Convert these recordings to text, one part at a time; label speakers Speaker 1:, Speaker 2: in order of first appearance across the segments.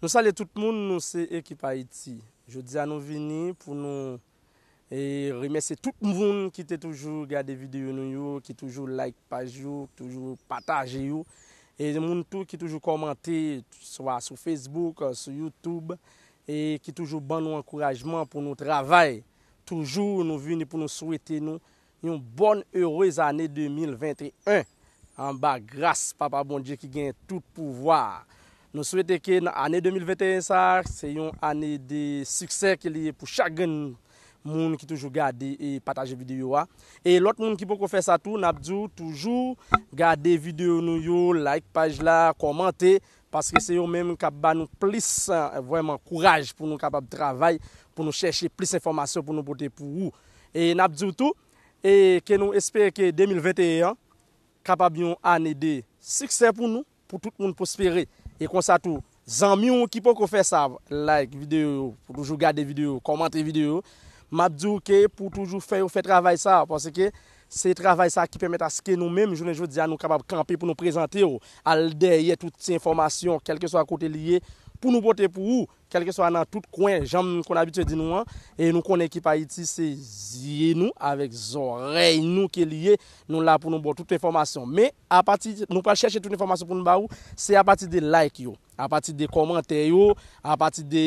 Speaker 1: Nou sale tout moun nou se ekipa eti. Je di an nou vini pou nou eh, remese tout moun ki te toujou gade videyo nou yo, ki toujou like page yo, ki toujou pataje yo, e moun tou ki toujou komante sou Facebook, sou Youtube, e ki toujou ban nou ankorajman pou nou travay. Toujou nou vini pou nou souwete nou yon bonn heurez ane 2021. An ba grase papa bon diye ki gen tout pouvwa. Nou souwete ke anè 2021 sa, se yon anè de suksè ke liye pou chagèn moun ki toujou gade e pataje videyo a. E lot moun ki pou kon fè sa tou, napdjou toujou gade videyo nou yo, like paj la, komante, paske se yon mèm kap ba nou plis vwèman kouraj pou nou kapab travay, pou nou chèche plis informasyon pou nou pote pou ou. E napdjou tou, ke nou espè ke 2021 kapab yon anè de suksè pou nou, pou tout moun pospere. E kon sa tou, zanmion ou ki pou kon fè sa, like videyo, pou toujou gade videyo, komante videyo, mab di ou ke, pou toujou fè ou fè travay sa, pwase ke, se travay sa ki pwemèt a skè nou mèm, jounen jwè di an nou kapab kampe pou nou prezante ou, al deyye tout si informasyon, kelke sou akote liye, pou nou bote pou ou, kelke so anan tout kwen, jam kon abitwe di nou an, e nou kon ekipa iti, se zye nou, avek zorey nou ke liye, nou la pou nou bote tout informasyon. Me, a pati, nou pa chèche tout informasyon pou nou ba ou, se a pati de like yo, a pati de komante yo, a pati de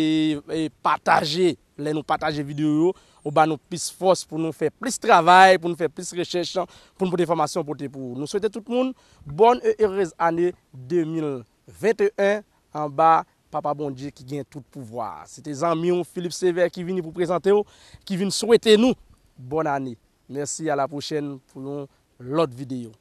Speaker 1: pataje, le nou pataje video yo, ou ba nou pis fos, pou nou fè plis travay, pou nou fè plis rechèche, pou nou bote informasyon, pou nou bote pou ou. Nou souwete tout moun, bon e errez ane 2021, an ba, Papa Bondier ki gen tout pouvoar. Se te zanmion, Philippe Severs ki vini pou prezante yo, ki vini souwete nou, bon ane. Mersi, a la pochene, pou nou lot videyo.